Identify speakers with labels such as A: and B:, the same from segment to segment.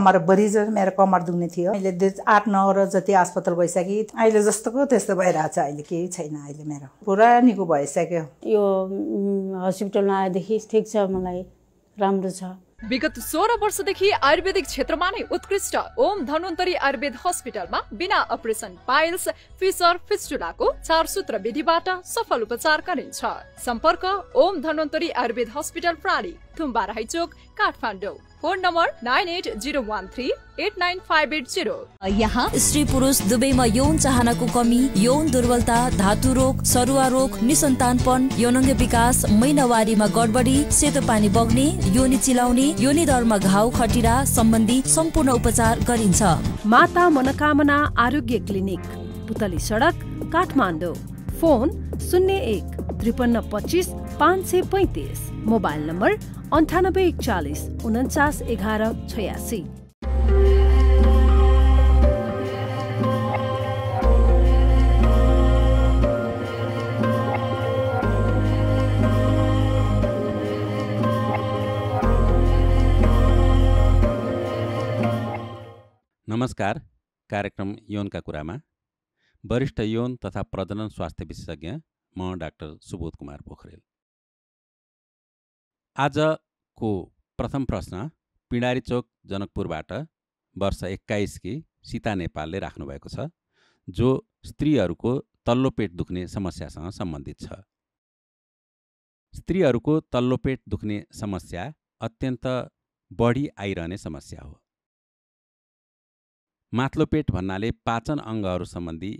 A: कम्मरभरि मेरो कमर दुख्ने थियो अहिले आठ नौ जति अस्पताल भइसक्यो अहिले जस्तोको त्यस्तो भइरहेछ अहिले केही छैन अहिले मेरो पुरा निको भइसक्यो यो हस्पिटलमा आएदेखि ठिक छ मलाई राम्रो छ विगत सोह्र वर्षदेखि आयुर्वेदिक क्षेत्रमा नै उत्कृष्ट ओम धनवन्तरी आयुर्वेद हस्पिटलमा बिना अपरेसन पाइल्स फिसर फिस्टुलाको चार सूत्र विधिबाट सफल उपचार गरिन्छ सम्पर्क ओम धनवन्तरी आयुर्वेद हस्पिटल प्राली थुम्बा हाइचोक Kathmandu phone number nine eight zero one three eight nine five eight zero यहाँ स्त्री पुरुष दुवैमा यौन चाहनाको कमी यौन दुर्बलता धातु रोग सरुवा रोग निसन्तानपन यौनङ्ग विकास महिनावारीमा गडबडी सेतो पानी बग्ने योनि चिलाउने योनि दरमा घाउ खटिरा सम्बन्धी सम्पूर्ण उपचार गरिन्छ माता मनोकामना आरोग्य क्लिनिक पुतली सडक काठमाडौँ फोन शून्य एक त्रिपन्न पच्चिस पाँच सय पैँतिस मोबाइल नम्बर अन्ठानब्बे एकचालिस उन्चास एघार छयासी नमस्कार कार्यक्रम यौनका कुरामा वरिष्ठ यौन तथा प्रजनन स्वास्थ्य विशेषज्ञ म डाक्टर सुबोध कुमार पोखरेल आजको प्रथम प्रश्न पिँडारी चोक जनकपुरबाट वर्ष एक्काइसकी सीता नेपालले राख्नुभएको छ जो स्त्रीहरूको तल्लो पेट दुख्ने समस्यासँग सम्बन्धित छ स्त्रीहरूको तल्लो पेट दुख्ने समस्या अत्यन्त बढी आइरहने समस्या हो माथ्लो पेट भन्नाले पाचन अङ्गहरू सम्बन्धी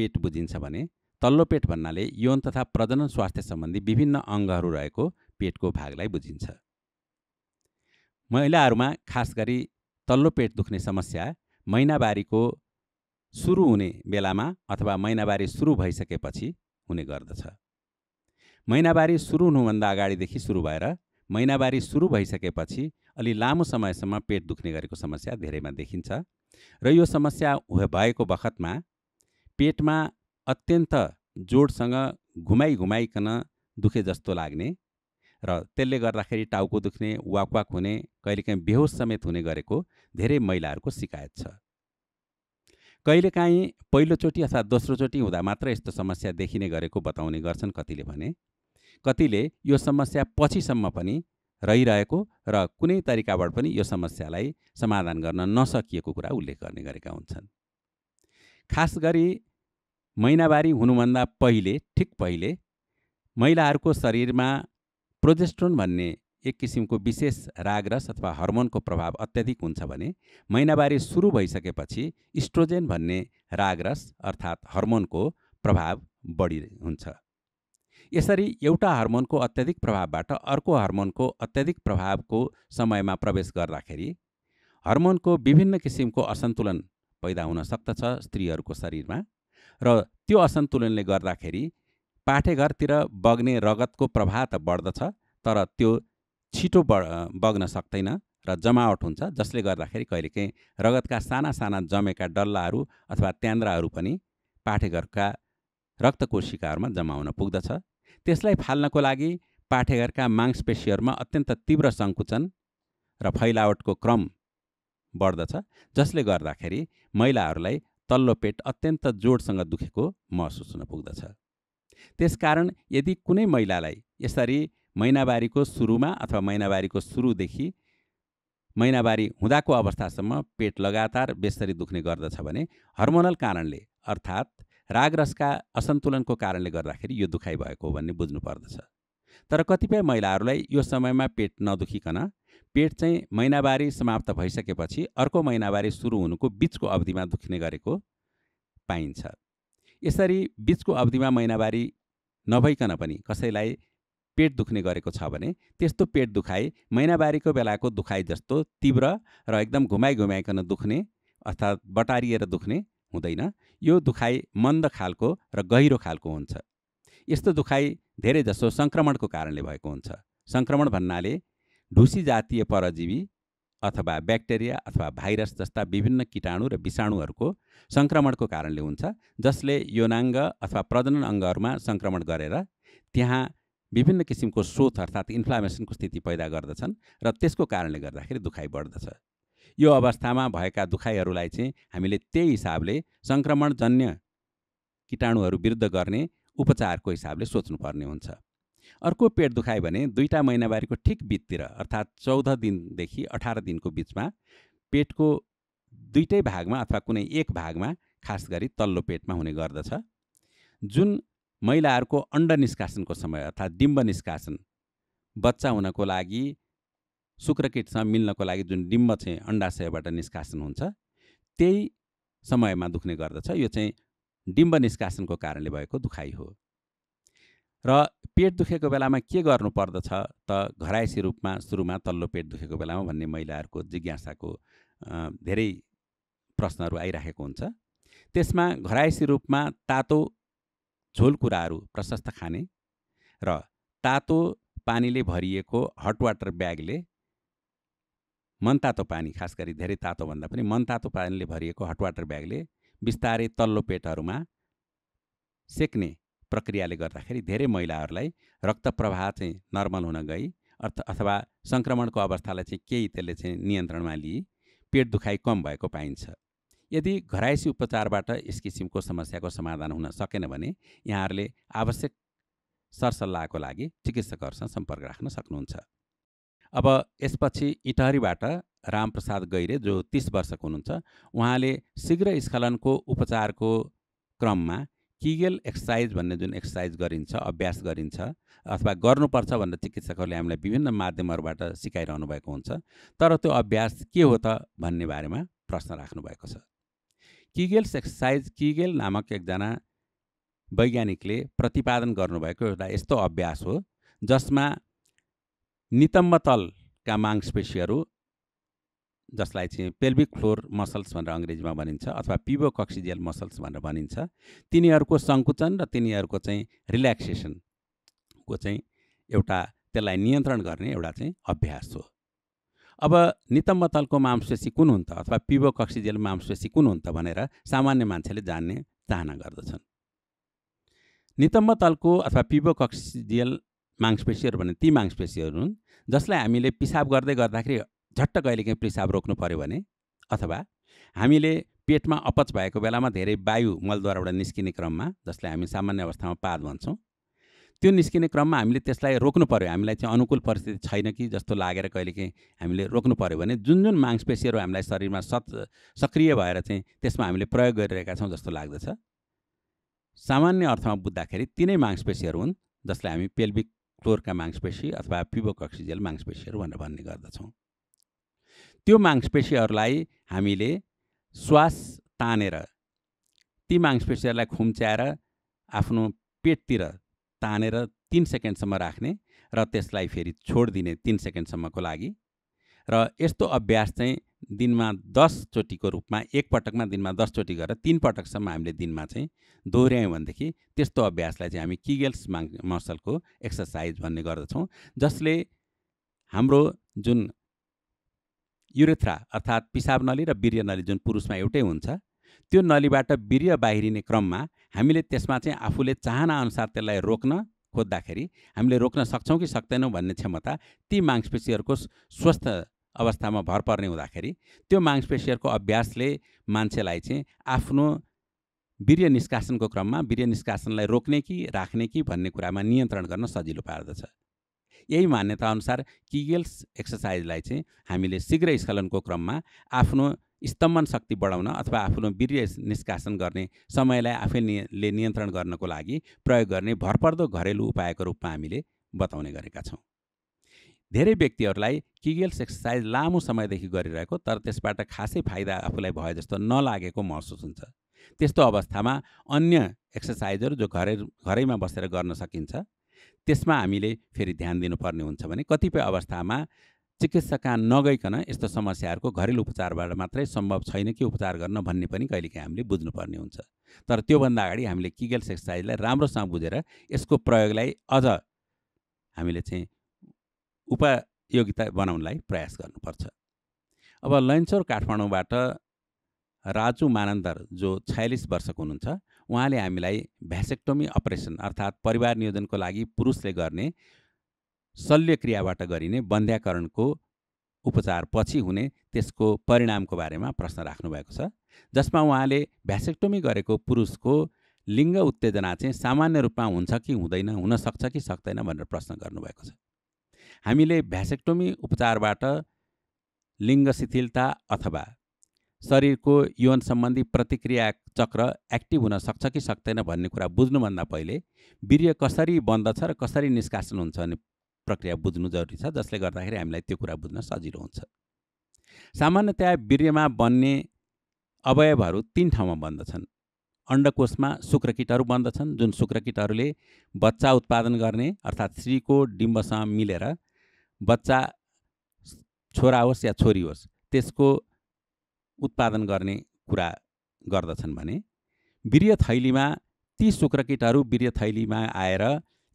A: पेट बुझिन्छ भने तल्लो पेट भन्नाले यौन तथा प्रजनन स्वास्थ्य सम्बन्धी विभिन्न अङ्गहरू रहेको पेटको भागलाई बुझिन्छ महिलाहरूमा खास गरी तल्लो पेट दुख्ने समस्या महिनावारीको सुरु हुने बेलामा अथवा महिनावारी सुरु भइसकेपछि हुने गर्दछ महिनावारी सुरु हुनुभन्दा अगाडिदेखि सुरु भएर महिनावारी सुरु भइसकेपछि अलि लामो समयसम्म पेट दुख्ने गरेको समस्या धेरैमा देखिन्छ र यो समस्या भएको बखतमा पेटमा अत्यन्त जोडसँग घुमाइ घुमाइकन दुखे जस्तो लाग्ने र त्यसले गर्दाखेरि टाउको दुख्ने वाक वाक हुने कहिलेकाहीँ बेहोस समेत हुने गरेको धेरै महिलाहरूको सिकायत छ कहिलेकाहीँ पहिलोचोटि अथवा दोस्रोचोटि हुँदा मात्र यस्तो समस्या देखिने गरेको बताउने गर्छन् कतिले भने कतिले यो समस्या पछिसम्म पनि रहिरहेको र कुनै तरिकाबाट पनि यो समस्यालाई समाधान गर्न नसकिएको कुरा उल्लेख गर्ने गरेका हुन्छन् खास गरी महिनावारी हुनुभन्दा पहिले ठिक पहिले महिलाहरूको शरीरमा प्रोजेस्ट्रोन भन्ने एक किसिमको विशेष रागरस अथवा हर्मोनको प्रभाव अत्याधिक हुन्छ भने महिनावारी सुरु भइसकेपछि इस्ट्रोजेन भन्ने रागरस अर्थात् हर्मोनको प्रभाव बढी हुन्छ यसरी एउटा हर्मोनको अत्याधिक प्रभावबाट अर्को हर्मोनको अत्याधिक प्रभावको समयमा प्रवेश गर्दाखेरि हर्मोनको विभिन्न किसिमको असन्तुलन पैदा हुन सक्दछ स्त्रीहरूको शरीरमा र त्यो असन्तुलनले गर्दाखेरि पाठेघरतिर बग्ने रगतको प्रवाह त बढ्दछ तर त्यो छिटो बग्न सक्दैन र जमावट हुन्छ जसले गर्दाखेरि कहिलेकाहीँ रगतका साना साना जमेका डल्लाहरू अथवा त्यान्द्राहरू पनि पाठेघरका रक्तकोशिकाहरूमा जमाउन पुग्दछ त्यसलाई फाल्नको लागि पाठेघरका मांसपेसीहरूमा अत्यन्त तीव्र सङ्कुचन र फैलावटको क्रम बढ्दछ जसले गर्दाखेरि महिलाहरूलाई तल्लो पेट अत्यन्त जोडसँग दुखेको महसुस हुन पुग्दछ त्यसकारण यदि कुनै महिलालाई यसरी महिनावारीको सुरुमा अथवा महिनावारीको सुरुदेखि महिनावारी हुँदाको अवस्थासम्म पेट लगातार बेसरी दुख्ने गर्दछ भने हर्मोनल कारणले अर्थात् रागरसका असन्तुलनको कारणले गर्दाखेरि यो दुखाइ भएको हो भन्ने बुझ्नुपर्दछ तर कतिपय महिलाहरूलाई यो समयमा पेट नदुखिकन पेट चाहिँ महिनावारी समाप्त भइसकेपछि अर्को महिनावारी सुरु हुनुको बिचको अवधिमा दुख्ने गरेको पाइन्छ यसरी बिचको अवधिमा महिनावारी नभइकन पनि कसैलाई पेट दुख्ने गरेको छ भने त्यस्तो पेट दुखाइ महिनावारीको बेलाको दुखाइ जस्तो तीव्र र एकदम घुमाइ घुमाइकन दुख्ने अर्थात् बटारिएर दुख्ने हुँदैन यो दुखाइ मन्द खालको र गहिरो खालको हुन्छ यस्तो दुखाइ धेरैजसो सङ्क्रमणको कारणले भएको हुन्छ सङ्क्रमण भन्नाले ढुसी जातीय परजीवी अथवा ब्याक्टेरिया अथवा भाइरस जस्ता विभिन्न किटाणु र विषाणुहरूको सङ्क्रमणको कारणले हुन्छ जसले योनाङ्ग अथवा प्रजनन अङ्गहरूमा सङ्क्रमण गरेर त्यहाँ विभिन्न किसिमको स्रोत अर्थात् इन्फ्लामेसनको स्थिति पैदा गर्दछन् र त्यसको कारणले गर्दाखेरि दुखाइ बढ्दछ यो अवस्थामा भएका दुखाइहरूलाई चाहिँ हामीले त्यही हिसाबले सङ्क्रमणजन्य किटाणुहरू विरुद्ध गर्ने उपचारको हिसाबले सोच्नुपर्ने हुन्छ अर्को पेट दुखायो भने दुईवटा महिनावारीको ठिक बिचतिर अर्थात् चौध दिनदेखि अठार दिनको बिचमा पेटको दुइटै भागमा अथवा कुनै एक भागमा खास गरी तल्लो पेटमा हुने गर्दछ जुन महिलाहरूको अण्ड निष्कासनको समय अर्थात् डिम्ब निष्कासन बच्चा हुनको लागि शुक्रकिटसँग मिल्नको लागि जुन डिम्ब चाहिँ अण्डाशयबाट निष्कासन हुन्छ त्यही समयमा दुख्ने गर्दछ यो चाहिँ डिम्ब निष्कासनको कारणले भएको दुखाइ हो र पेट दुखेको बेलामा के गर्नु पर्दछ त घरायसी रूपमा सुरुमा तल्लो पेट दुखेको बेलामा भन्ने महिलाहरूको जिज्ञासाको धेरै प्रश्नहरू आइराखेको हुन्छ त्यसमा घरायसी रूपमा तातो झोल कुराहरू प्रशस्त खाने र तातो पानीले भरिएको हट वाटर ब्यागले मनतातो पानी खास गरी धेरै तातोभन्दा पनि मनतातो पानीले भरिएको हट वाटर ब्यागले बिस्तारै तल्लो पेटहरूमा सेक्ने प्रक्रियाले गर्दाखेरि धेरै महिलाहरूलाई रक्त प्रवाह चाहिँ नर्मल हुन गई अर्थ अथवा सङ्क्रमणको अवस्थालाई चाहिँ केही त्यसले चाहिँ नियन्त्रणमा लिए पेट दुखाइ कम भएको पाइन्छ यदि घरायसी उपचारबाट यस किसिमको समस्याको समाधान हुन सकेन भने यहाँहरूले आवश्यक सरसल्लाहको लागि चिकित्सकहरूसँग सम्पर्क राख्न सक्नुहुन्छ अब यसपछि इटहरीबाट रामप्रसाद गैरे जो तिस वर्षको हुनुहुन्छ उहाँले शीघ्र स्खलनको उपचारको क्रममा किगेल एक्सर्साइज भन्ने जुन एक्सर्साइज गरिन्छ अभ्यास गरिन्छ अथवा गर्नुपर्छ भनेर चिकित्सकहरूले हामीलाई विभिन्न माध्यमहरूबाट सिकाइरहनु भएको हुन्छ तर त्यो अभ्यास के हो त भन्ने बारेमा प्रश्न राख्नुभएको छ किगेल्स एक्सर्साइज किगेल नामक एकजना वैज्ञानिकले प्रतिपादन गर्नुभएको एउटा यस्तो अभ्यास हो जसमा नितम्बतलका मांसपेशीहरू जसलाई चाहिँ पेल्भिक फ्लोर मसल्स भनेर अङ्ग्रेजीमा भनिन्छ अथवा पिबो कक्सिजियल मसल्स भनेर भनिन्छ तिनीहरूको सङ्कुचन र तिनीहरूको चाहिँ रिल्याक्सेसनको चाहिँ एउटा त्यसलाई नियन्त्रण गर्ने एउटा चाहिँ अभ्यास हो अब नितम्ब तलको मांसपेशी कुन हुन्छ अथवा पिबो कक्सिजियल मांसपेशी कुन हुन्छ भनेर सामान्य मान्छेले जान्ने चाहना गर्दछन् नितम्ब तलको अथवा पिबो कक्सिजियल मांसपेशीहरू भने ती मांसपेशीहरू हुन् जसलाई हामीले पिसाब गर्दै गर्दाखेरि झट्ट कहिलेकाहीँ पिसाब रोक्नु पऱ्यो भने अथवा हामीले पेटमा अपच भएको बेलामा धेरै वायु मलद्वाराबाट निस्किने क्रममा जसलाई हामी सामान्य अवस्थामा पात भन्छौँ त्यो निस्किने क्रममा हामीले त्यसलाई रोक्नु पऱ्यो हामीलाई चाहिँ अनुकूल परिस्थिति छैन कि जस्तो लागेर कहिलेकाहीँ हामीले रोक्नु पऱ्यो भने जुन जुन मांसपेसीहरू हामीलाई शरीरमा सत् सक्रिय भएर चाहिँ त्यसमा हामीले प्रयोग गरिरहेका छौँ जस्तो लाग्दछ सामान्य अर्थमा बुझ्दाखेरि तिनै मांसपेसीहरू हुन् जसलाई हामी पेल्भिक फ्लोरका मांसपेसी अथवा अक्सिजेल मांसपेसीहरू भनेर भन्ने गर्दछौँ त्यो मांसपेशीहरूलाई हामीले श्वास तानेर ती मांसपेशीहरूलाई खुम्च्याएर आफ्नो पेटतिर तानेर तिन सेकेन्डसम्म राख्ने र त्यसलाई फेरि छोडिदिने तिन सेकेन्डसम्मको लागि र यस्तो अभ्यास चाहिँ दिनमा दसचोटिको रूपमा एकपटकमा दिनमा दसचोटि गरेर तिन पटकसम्म हामीले दिनमा चाहिँ दोहोऱ्यायौँ भनेदेखि त्यस्तो अभ्यासलाई चाहिँ हामी किगेल्स माङ मसलको एक्सर्साइज भन्ने गर्दछौँ जसले हाम्रो जुन युरेथ्रा अर्थात् पिसाब नली र वीर्य नली जुन पुरुषमा एउटै हुन्छ त्यो नलीबाट वीर्य बाहिरिने क्रममा हामीले त्यसमा चाहिँ आफूले चाहनाअनुसार त्यसलाई रोक्न खोज्दाखेरि हामीले रोक्न सक्छौँ कि सक्दैनौँ भन्ने क्षमता ती मांसपेसीहरूको स्वस्थ अवस्थामा भर पर्ने हुँदाखेरि त्यो मांसपेसीहरूको अभ्यासले मान्छेलाई चाहिँ आफ्नो वीर्य निष्कासनको क्रममा वीर्य निष्कासनलाई रोक्ने कि राख्ने कि भन्ने कुरामा नियन्त्रण गर्न सजिलो पार्दछ यही मान्यताअनुसार किगेल्स एक्सर्साइजलाई चाहिँ हामीले शीघ्र स्खलनको क्रममा आफ्नो स्तम्भन शक्ति बढाउन अथवा आफ्नो वीर्य निष्कासन गर्ने समयलाई आफैले नियन्त्रण गर्नको लागि प्रयोग गर्ने भरपर्दो घरेलु उपायको रूपमा हामीले बताउने गरेका छौँ धेरै व्यक्तिहरूलाई किगेल्स एक्सर्साइज लामो समयदेखि गरिरहेको तर त्यसबाट खासै फाइदा आफूलाई भए जस्तो नलागेको महसुस हुन्छ त्यस्तो अवस्थामा अन्य एक्सर्साइजहरू जो घरै घरैमा बसेर गर्न सकिन्छ त्यसमा हामीले फेरि ध्यान दिनुपर्ने हुन्छ भने कतिपय अवस्थामा चिकित्सा कहाँ नगइकन यस्तो समस्याहरूको घरेलु उपचारबाट मात्रै सम्भव छैन कि उपचार गर्न भन्ने पनि कहिलेकाहीँ हामीले बुझ्नुपर्ने हुन्छ तर त्योभन्दा अगाडि हामीले किगल्स एक्सर्साइजलाई राम्रोसँग बुझेर यसको प्रयोगलाई अझ हामीले चाहिँ उपयोगिता बनाउनलाई प्रयास गर्नुपर्छ अब लैन्चोर काठमाडौँबाट राजु मानन्दर जो छयालिस वर्षको हुनुहुन्छ उहाँले हामीलाई भ्यासेक्टोमी अपरेसन अर्थात् परिवार नियोजनको लागि पुरुषले गर्ने शल्यक्रियाबाट गरिने बन्ध्याकरणको उपचारपछि हुने त्यसको परिणामको बारेमा प्रश्न राख्नुभएको छ जसमा उहाँले भ्यासेक्टोमी गरेको पुरुषको लिङ्ग उत्तेजना चाहिँ सामान्य रूपमा हुन्छ कि हुँदैन हुनसक्छ कि सक्दैन भनेर प्रश्न गर्नुभएको छ हामीले भ्यासेक्टोमी उपचारबाट लिङ्ग शिथिलता अथवा शरीरको यौन सम्बन्धी प्रतिक्रिया चक्र एक्टिभ हुन सक्छ कि सक्दैन भन्ने कुरा बुझ्नुभन्दा पहिले वीर्य कसरी बन्दछ र कसरी निष्कासन हुन्छ भन्ने प्रक्रिया बुझ्नु जरुरी छ जसले गर्दाखेरि हामीलाई त्यो कुरा बुझ्न सजिलो हुन्छ सामान्यतया वीर्यमा बन्ने अवयवहरू तिन ठाउँमा बन्दछन् अण्डकोषमा शुक्रकिटहरू बन्दछन् जुन शुक्रकिटहरूले बच्चा उत्पादन गर्ने अर्थात् स्त्रीको डिम्बसँग मिलेर बच्चा छोरा होस् या छोरी होस् त्यसको उत्पादन गर्ने कुरा गर्दछन् भने वीर्य थैलीमा ती शुक्रकीटहरू थैलीमा आएर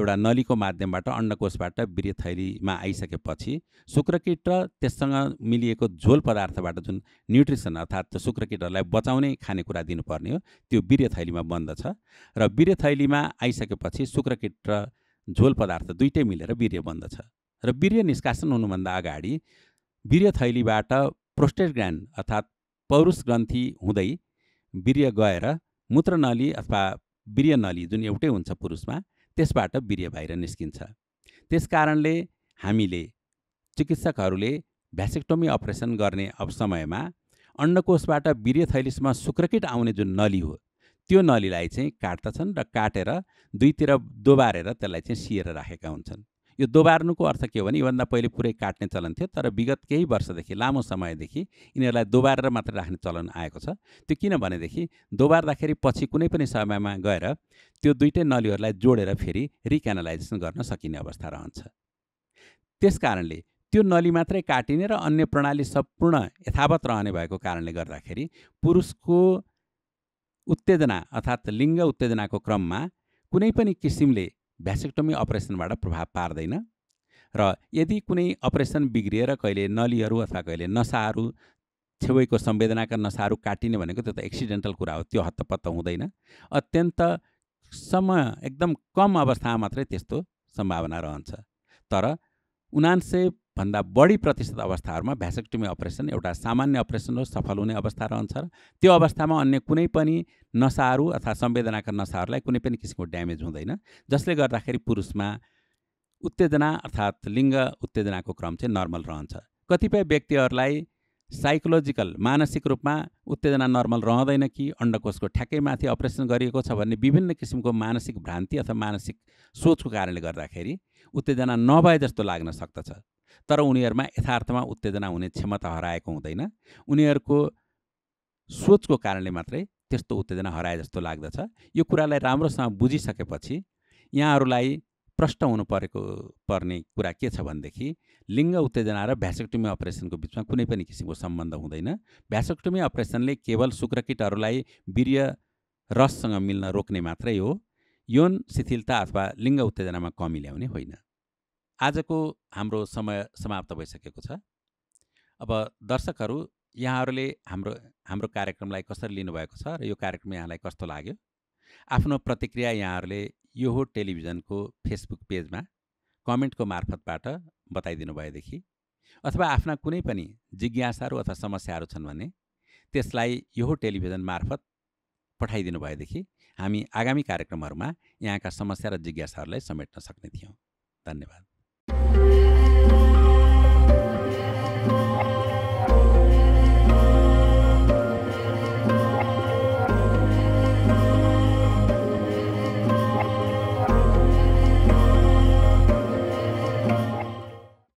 A: एउटा नलीको माध्यमबाट अन्डकोषबाट थैलीमा आइसकेपछि शुक्रकीट र त्यससँग मिलिएको झोल पदार्थबाट जुन न्युट्रिसन अर्थात् शुक्रकीटहरूलाई बचाउने खानेकुरा दिनुपर्ने हो त्यो बन्द बन्दछ र थैलीमा आइसकेपछि शुक्रकीट र झोल पदार्थ दुइटै मिलेर वीर्य बन्दछ र वीर्य निष्कासन हुनुभन्दा अगाडि थैलीबाट प्रोस्टेट ग्रान्ड अर्थात् पौरुष ग्रन्थि हुँदै वीर्य गएर मूत्रनली अथवा वीर्य नली जुन एउटै हुन्छ पुरुषमा त्यसबाट वीर्य बाहिर निस्किन्छ त्यसकारणले हामीले चिकित्सकहरूले भ्यासेक्टोमी अपरेसन गर्ने अब समयमा अन्नकोषबाट वीर्य थैलिसमा शुक्रकिट आउने जुन नली हो त्यो नलीलाई चाहिँ काट्दछन् र काटेर दुईतिर दोबारेर त्यसलाई चाहिँ सिएर राखेका हुन्छन् यो दोबार्नुको अर्थ के हो भने योभन्दा पहिले पुरै काट्ने चलन थियो तर विगत केही वर्षदेखि लामो समयदेखि यिनीहरूलाई दोबारेर मात्र राख्ने चलन आएको छ त्यो किनभनेदेखि दोबार्दाखेरि पछि कुनै पनि समयमा गएर त्यो दुइटै नलीहरूलाई जोडेर फेरि रिक्यानलाइजेसन गर्न सकिने अवस्था रहन्छ त्यस त्यो नली मात्रै काटिने र अन्य प्रणाली सम्पूर्ण यथावत रहने भएको कारणले गर्दाखेरि पुरुषको उत्तेजना अर्थात् लिङ्ग उत्तेजनाको क्रममा कुनै पनि किसिमले भ्यासेक्टोमी अपरेसनबाट प्रभाव पार्दैन र यदि कुनै अपरेसन बिग्रिएर कहिले नलीहरू अथवा कहिले नसाहरू छेउको संवेदनाका नसाहरू काटिने भनेको त्यो त एक्सिडेन्टल कुरा हो त्यो हत्तपत्त हुँदैन अत्यन्त समय एकदम कम अवस्थामा मात्रै त्यस्तो सम्भावना रहन्छ तर उनान्से भन्दा बढी प्रतिशत अवस्थाहरूमा भ्यासेक्टोमी अपरेसन एउटा सामान्य अपरेसन हो सफल हुने अवस्था रहन्छ र त्यो अवस्थामा अन्य कुनै पनि नसाहरू अथवा संवेदनाका नसाहरूलाई कुनै पनि किसिमको ड्यामेज हुँदैन जसले गर्दाखेरि पुरुषमा उत्तेजना अर्थात् लिङ्ग उत्तेजनाको क्रम चाहिँ नर्मल रहन्छ कतिपय व्यक्तिहरूलाई साइकोलोजिकल मानसिक रूपमा उत्तेजना नर्मल रहँदैन कि ठ्याक्कै ठ्याक्कैमाथि अपरेसन गरिएको छ भन्ने विभिन्न किसिमको मानसिक भ्रान्ति अथवा मानसिक सोचको कारणले गर्दाखेरि उत्तेजना नभए जस्तो लाग्न सक्दछ तर उनीहरूमा यथार्थमा उत्तेजना हुने क्षमता हराएको हुँदैन उनीहरूको सोचको कारणले मात्रै त्यस्तो उत्तेजना हराए जस्तो लाग्दछ यो कुरालाई राम्रोसँग बुझिसकेपछि यहाँहरूलाई प्रष्ट हुनु परेको पर्ने कुरा के छ भनेदेखि लिङ्ग उत्तेजना र भ्यासेक्टोमी अपरेसनको बिचमा कुनै पनि किसिमको सम्बन्ध हुँदैन भ्यासेक्टोमी अपरेसनले केवल शुक्रकिटहरूलाई वीर्य रससँग मिल्न रोक्ने मात्रै हो यौन शिथिलता अथवा लिङ्ग उत्तेजनामा कमी ल्याउने होइन आजको हाम्रो समय समाप्त भइसकेको छ अब दर्शकहरू यहाँहरूले हाम्रो हाम्रो कार्यक्रमलाई कसरी लिनुभएको छ र यो कार्यक्रम यहाँलाई कस्तो लाग्यो आफ्नो प्रतिक्रिया यहाँहरूले यो हो टेलिभिजनको फेसबुक पेजमा कमेन्टको मार्फतबाट बताइदिनु भएदेखि अथवा आफ्ना कुनै पनि जिज्ञासाहरू अथवा समस्याहरू छन् भने त्यसलाई यो हो टेलिभिजन मार्फत पठाइदिनु भएदेखि हामी आगामी कार्यक्रमहरूमा यहाँका समस्या र जिज्ञासाहरूलाई समेट्न सक्ने थियौँ धन्यवाद Thank you.